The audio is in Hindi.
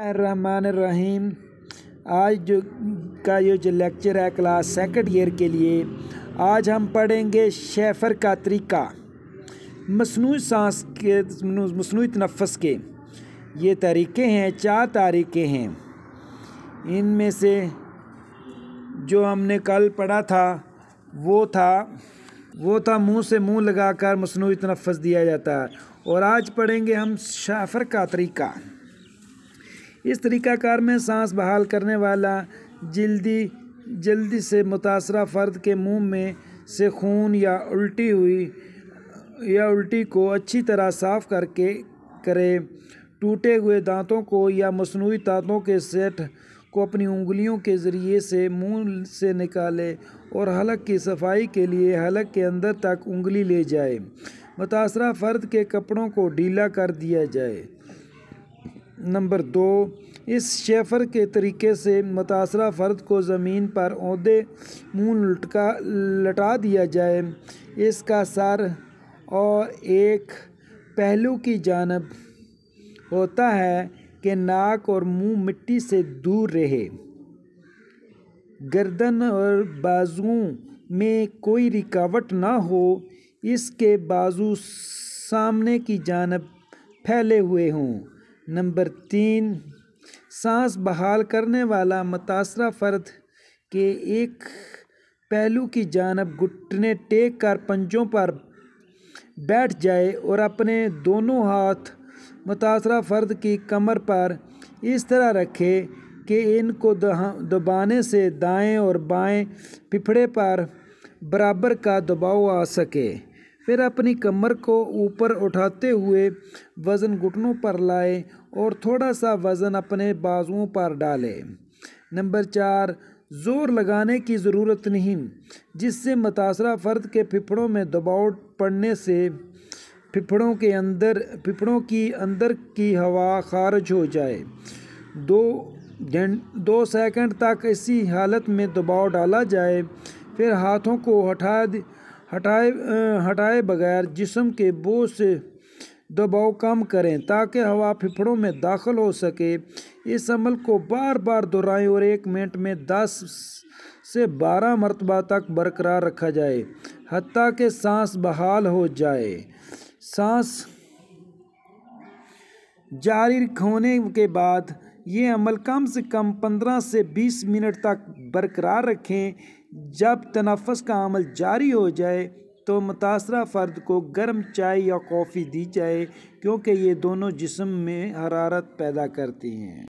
रहमान रहीम आज जो का ये जो लेक्चर है क्लास सेकंड ईयर के लिए आज हम पढ़ेंगे शेफर का तरीका मसनू सांस के मसनू तनफ़स के ये तरीक़े हैं चार तरीक़े हैं इनमें से जो हमने कल पढ़ा था वो था वो था मुंह से मुंह लगाकर मसनू तनफ़स दिया जाता है और आज पढ़ेंगे हम शेफर का तरीका इस तरीक़ाकार में सांस बहाल करने वाला जल्दी जल्दी से मुतासर फ़र्द के मुंह में से खून या उल्टी हुई या उल्टी को अच्छी तरह साफ़ करके करे टूटे हुए दांतों को या मसनू दांतों के सेट को अपनी उंगलियों के ज़रिए से मुंह से निकाले और हलक की सफाई के लिए हलक के अंदर तक उंगली ले जाए मुतासर फ़र्द के कपड़ों को ढीला कर दिया जाए नंबर दो इस शेफर के तरीके से मुतासर फ़र्द को ज़मीन पर औदे मुँह लटका लटा दिया जाए इसका सर और एक पहलू की जानब होता है कि नाक और मुंह मिट्टी से दूर रहे गर्दन और बाजुओं में कोई रिकावट ना हो इसके बाजू सामने की जानब फैले हुए हों नंबर तीन सांस बहाल करने वाला मुतासर फ़र्द के एक पहलू की जानब घुटने टेक कर पंजों पर बैठ जाए और अपने दोनों हाथ मुतासर फ़र्द की कमर पर इस तरह रखे कि इनको दबाने से दाएं और बाएं पिफड़े पर बराबर का दबाव आ सके फिर अपनी कमर को ऊपर उठाते हुए वज़न घुटनों पर लाए और थोड़ा सा वज़न अपने बाजुओं पर डाले नंबर चार ज़ोर लगाने की ज़रूरत नहीं जिससे मुतासर फ़र्द के फिफड़ों में दबाव पड़ने से फिफड़ों के अंदर फिफड़ों की अंदर की हवा खारिज हो जाए दो दो सेकंड तक इसी हालत में दबाव डाला जाए फिर हाथों को हटा हटाए हटाए बगैर जिसम के बोझ से दबाव कम करें ताकि हवा फिफड़ों में दाखिल हो सके इस अमल को बार बार दोहराएं और एक मिनट में दस से बारह मरतबा तक बरकरार रखा जाए हती के सांस बहाल हो जाए सांस जारी होने के बाद ये अमल कम से कम 15 से 20 मिनट तक बरकरार रखें जब तनफ़स का अमल जारी हो जाए तो मुतासर फ़र्द को गर्म चाय या कॉफ़ी दी जाए क्योंकि ये दोनों जिसम में हरारत पैदा करती हैं